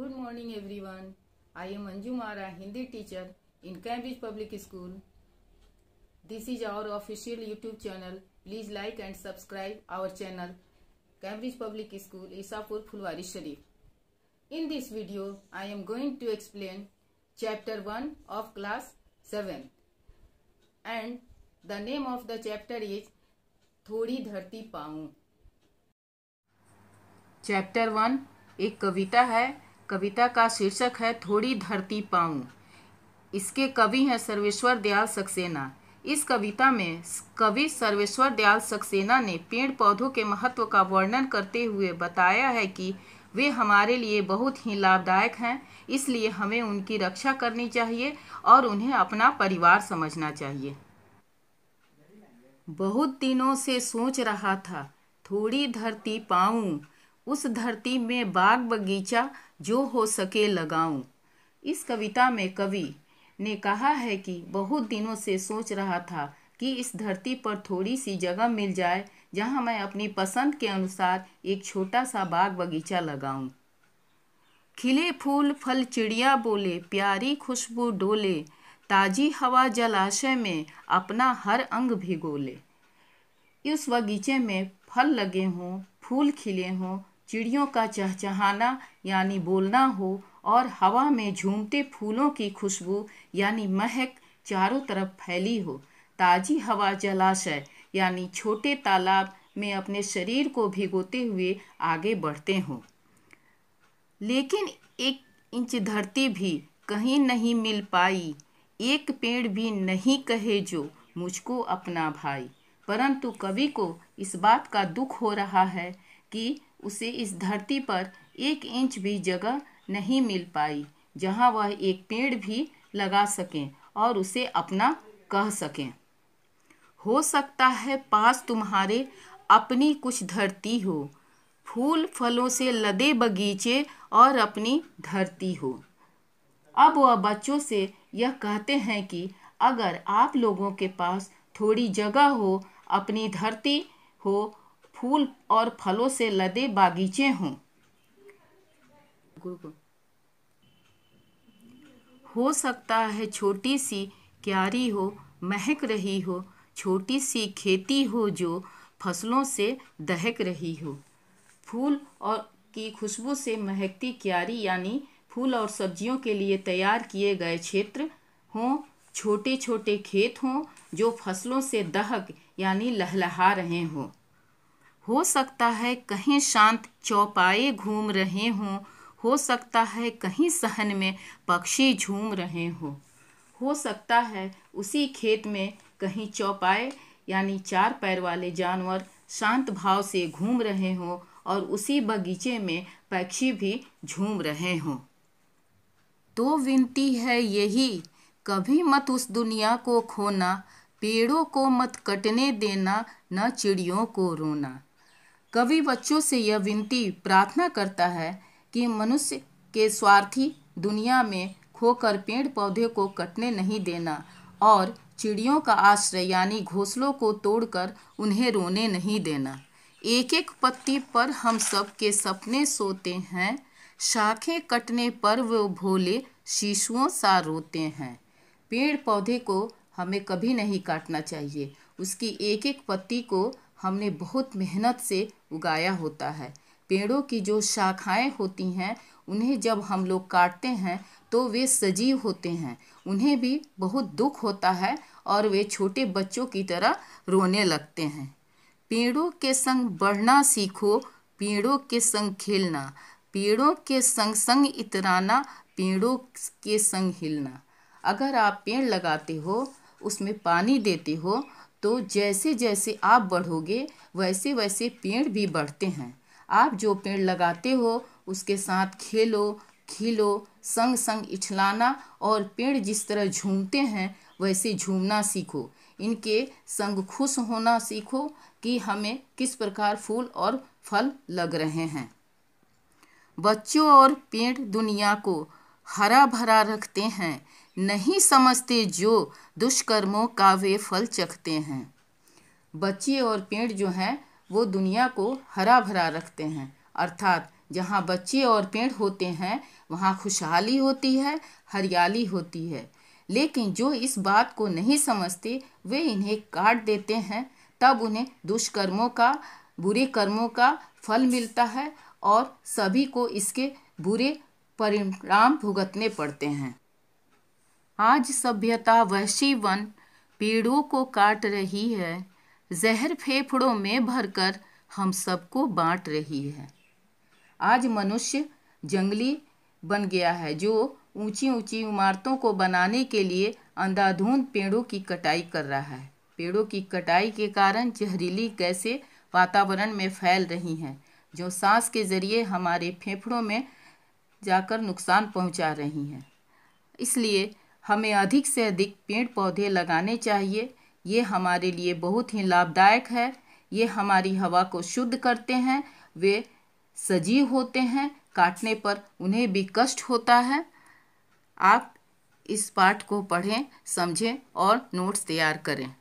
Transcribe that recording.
good morning everyone I am Anju Mara Hindi teacher in Cambridge public school this is our official YouTube channel please like and subscribe our channel Cambridge public school Isapur Phulwari Sharif in this video I am going to explain chapter one of class seven and the name of the chapter is थोड़ी धरती पाऊ chapter one एक कविता है कविता का शीर्षक है थोड़ी धरती पाऊँ इसके कवि हैं सर्वेश्वर दयाल सक्सेना इस कविता में कवि सर्वेश्वर दयाल सक्सेना ने पेड़ पौधों के महत्व का वर्णन करते हुए बताया है कि वे हमारे लिए बहुत ही लाभदायक हैं इसलिए हमें उनकी रक्षा करनी चाहिए और उन्हें अपना परिवार समझना चाहिए बहुत दिनों से सोच रहा था थोड़ी धरती पाऊँ उस धरती में बाग बगीचा जो हो सके लगाऊं इस कविता में कवि ने कहा है कि बहुत दिनों से सोच रहा था कि इस धरती पर थोड़ी सी जगह मिल जाए जहां मैं अपनी पसंद के अनुसार एक छोटा सा बाग बगीचा लगाऊं खिले फूल फल चिड़िया बोले प्यारी खुशबू डोले ताजी हवा जलाशय में अपना हर अंग भिगोले इस बगीचे में फल लगे हों फूल खिले हों चिड़ियों का चहचहाना यानी बोलना हो और हवा में झूमते फूलों की खुशबू यानी महक चारों तरफ फैली हो ताजी हवा जलाशय यानी छोटे तालाब में अपने शरीर को भिगोते हुए आगे बढ़ते हों लेकिन एक इंच धरती भी कहीं नहीं मिल पाई एक पेड़ भी नहीं कहे जो मुझको अपना भाई परंतु कवि को इस बात का दुख हो रहा है कि उसे इस धरती पर एक इंच भी जगह नहीं मिल पाई जहां वह एक पेड़ भी लगा सकें और उसे अपना कह सकें हो सकता है पास तुम्हारे अपनी कुछ धरती हो फूल फलों से लदे बगीचे और अपनी धरती हो अब वह बच्चों से यह कहते हैं कि अगर आप लोगों के पास थोड़ी जगह हो अपनी धरती हो फूल और फलों से लदे बागीचे हों हो सकता है छोटी सी क्यारी हो महक रही हो छोटी सी खेती हो जो फसलों से दहक रही हो फूल और की खुशबू से महकती क्यारी यानी फूल और सब्जियों के लिए तैयार किए गए क्षेत्र हों छोटे छोटे खेत हों जो फसलों से दहक यानी लहलहा रहे हों हो सकता है कहीं शांत चौपाए घूम रहे हों हो सकता है कहीं सहन में पक्षी झूम रहे हों हो सकता है उसी खेत में कहीं चौपाए यानी चार पैर वाले जानवर शांत भाव से घूम रहे हों और उसी बगीचे में पक्षी भी झूम रहे हों तो विनती है यही कभी मत उस दुनिया को खोना पेड़ों को मत कटने देना न चिड़ियों को रोना कवि बच्चों से यह विनती प्रार्थना करता है कि मनुष्य के स्वार्थी दुनिया में खोकर पेड़ पौधे को कटने नहीं देना और चिड़ियों का आश्रय यानी घोंसलों को तोड़कर उन्हें रोने नहीं देना एक एक पत्ती पर हम सब के सपने सोते हैं शाखें कटने पर वो भोले शिशुओं सा रोते हैं पेड़ पौधे को हमें कभी नहीं काटना चाहिए उसकी एक एक पत्ती को हमने बहुत मेहनत से उगाया होता है पेड़ों की जो शाखाएं होती हैं उन्हें जब हम लोग काटते हैं तो वे सजीव होते हैं उन्हें भी बहुत दुख होता है और वे छोटे बच्चों की तरह रोने लगते हैं पेड़ों के संग बढ़ना सीखो पेड़ों के संग खेलना पेड़ों के संग संग इतराना पेड़ों के संग हिलना अगर आप पेड़ लगाते हो उसमें पानी देते हो तो जैसे जैसे आप बढ़ोगे वैसे वैसे पेड़ भी बढ़ते हैं आप जो पेड़ लगाते हो उसके साथ खेलो खिलो संग संग इछलाना और पेड़ जिस तरह झूमते हैं वैसे झूमना सीखो इनके संग खुश होना सीखो कि हमें किस प्रकार फूल और फल लग रहे हैं बच्चों और पेड़ दुनिया को हरा भरा रखते हैं नहीं समझते जो दुष्कर्मों का वे फल चखते हैं बच्चे और पेड़ जो हैं वो दुनिया को हरा भरा रखते हैं अर्थात जहाँ बच्चे और पेड़ होते हैं वहाँ खुशहाली होती है हरियाली होती है लेकिन जो इस बात को नहीं समझते वे इन्हें काट देते हैं तब उन्हें दुष्कर्मों का बुरे कर्मों का फल मिलता है और सभी को इसके बुरे परिणाम भुगतने पड़ते हैं आज सभ्यता वैशी वन पेड़ों को काट रही है जहर फेफड़ों में भरकर हम सबको बांट रही है आज मनुष्य जंगली बन गया है जो ऊंची ऊंची इमारतों को बनाने के लिए अंधाधुंध पेड़ों की कटाई कर रहा है पेड़ों की कटाई के कारण जहरीली गैसें वातावरण में फैल रही हैं जो सांस के जरिए हमारे फेफड़ों में जाकर नुकसान पहुंचा रही हैं इसलिए हमें अधिक से अधिक पेड़ पौधे लगाने चाहिए ये हमारे लिए बहुत ही लाभदायक है ये हमारी हवा को शुद्ध करते हैं वे सजीव होते हैं काटने पर उन्हें भी कष्ट होता है आप इस पाठ को पढ़ें समझें और नोट्स तैयार करें